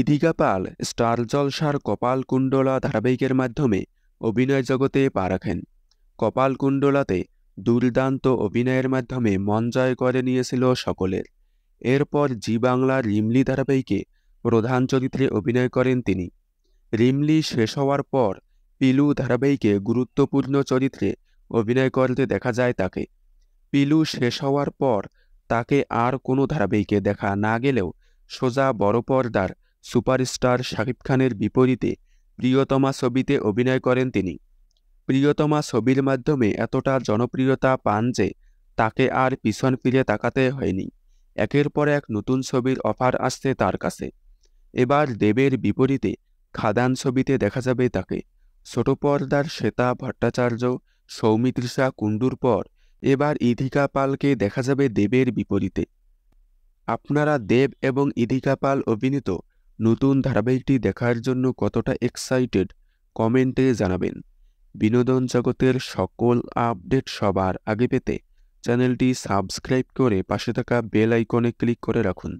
ইদিকা পাল star জলসার কপাল কুণ্ডলা ধারাবাহিকের মাধ্যমে অভিনয় জগতে পা রাখেন কপাল কুণ্ডলাতে দুর্দান্ত অভিনয়ের মাধ্যমে মন জয় করে নিয়েছিল সকলের এরপর জি বাংলার রিমলি ধারাবাহিকে প্রধান চরিত্রে অভিনয় করেন তিনি রিমলি শেষ হওয়ার পর পিলু ধারাবাহিকে গুরুত্বপূর্ণ চরিত্রে অভিনয় করতে দেখা যায় তাকে পিলু শেষ হওয়ার পর তাকে আর কোনো ধারাবাহিকে দেখা না গেলেও সোজা বড় পর্দার সুপারস্টার শাকিব খানের বিপরীতে প্রিয়তমা ছবিতে অভিনয় করেন তিনি প্রিয়তমা ছবির মাধ্যমে এতটা জনপ্রিয়তা পান যে তাকে আর পিছন ফিরে তাকাতে হয়নি একের পর এক নতুন ছবির অফার আসছে তার কাছে এবার দেবের বিপরীতে খাদান ছবিতে দেখা যাবে তাকে ছোট পর্দার শ্বেতা ভট্টাচার্য সৌমিত্রিষা কুণ্ডুর পর এবার ইধিকা পালকে দেখা যাবে দেবের বিপরীতে আপনারা দেব এবং ইধিকা পাল অভিনীত নতুন ধারাবাহিকটি দেখার জন্য কতটা এক্সাইটেড কমেন্টে জানাবেন বিনোদন জগতের সকল আপডেট সবার আগে পেতে চ্যানেলটি সাবস্ক্রাইব করে পাশে থাকা বেল আইকনে ক্লিক করে রাখুন